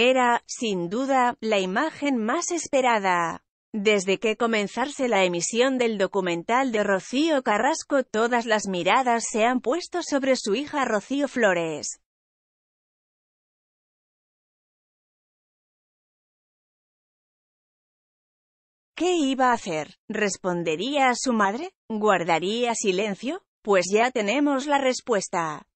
Era, sin duda, la imagen más esperada. Desde que comenzarse la emisión del documental de Rocío Carrasco todas las miradas se han puesto sobre su hija Rocío Flores. ¿Qué iba a hacer? ¿Respondería a su madre? ¿Guardaría silencio? Pues ya tenemos la respuesta.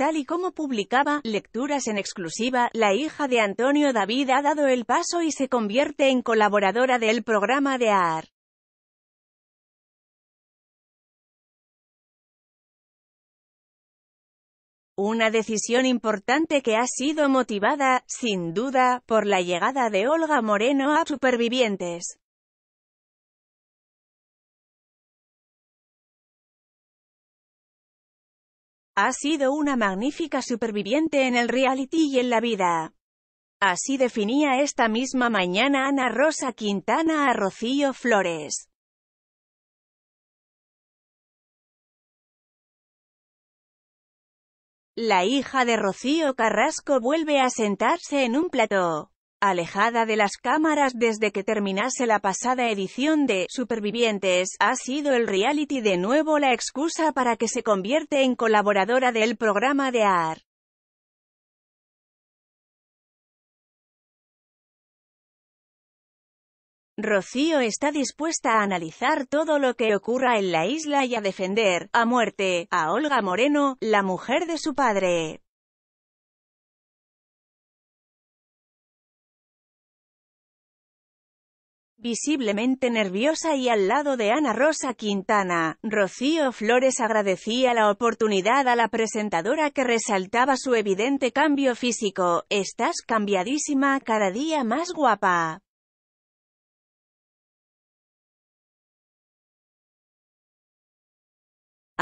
tal y como publicaba Lecturas en exclusiva, la hija de Antonio David ha dado el paso y se convierte en colaboradora del programa de AR. Una decisión importante que ha sido motivada, sin duda, por la llegada de Olga Moreno a Supervivientes. Ha sido una magnífica superviviente en el reality y en la vida. Así definía esta misma mañana Ana Rosa Quintana a Rocío Flores. La hija de Rocío Carrasco vuelve a sentarse en un plató alejada de las cámaras desde que terminase la pasada edición de Supervivientes, ha sido el reality de nuevo la excusa para que se convierte en colaboradora del programa de AR. Rocío está dispuesta a analizar todo lo que ocurra en la isla y a defender, a muerte, a Olga Moreno, la mujer de su padre. visiblemente nerviosa y al lado de Ana Rosa Quintana. Rocío Flores agradecía la oportunidad a la presentadora que resaltaba su evidente cambio físico. Estás cambiadísima, cada día más guapa.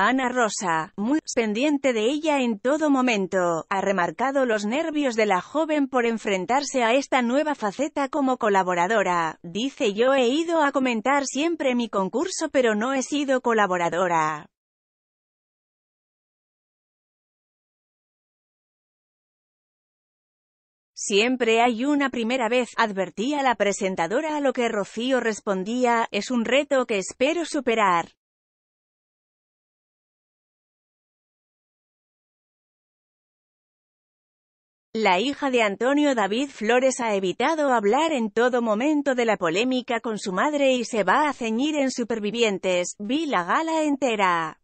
Ana Rosa, muy pendiente de ella en todo momento, ha remarcado los nervios de la joven por enfrentarse a esta nueva faceta como colaboradora. Dice yo he ido a comentar siempre mi concurso pero no he sido colaboradora. Siempre hay una primera vez, advertía la presentadora a lo que Rocío respondía, es un reto que espero superar. La hija de Antonio David Flores ha evitado hablar en todo momento de la polémica con su madre y se va a ceñir en Supervivientes, vi la gala entera.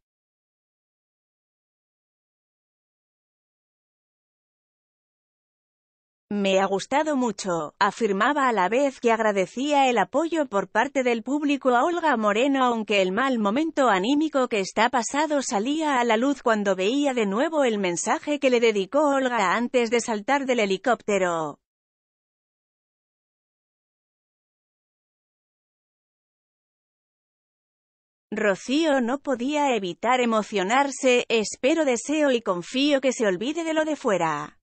Me ha gustado mucho, afirmaba a la vez que agradecía el apoyo por parte del público a Olga Moreno aunque el mal momento anímico que está pasado salía a la luz cuando veía de nuevo el mensaje que le dedicó Olga antes de saltar del helicóptero. Rocío no podía evitar emocionarse, espero deseo y confío que se olvide de lo de fuera.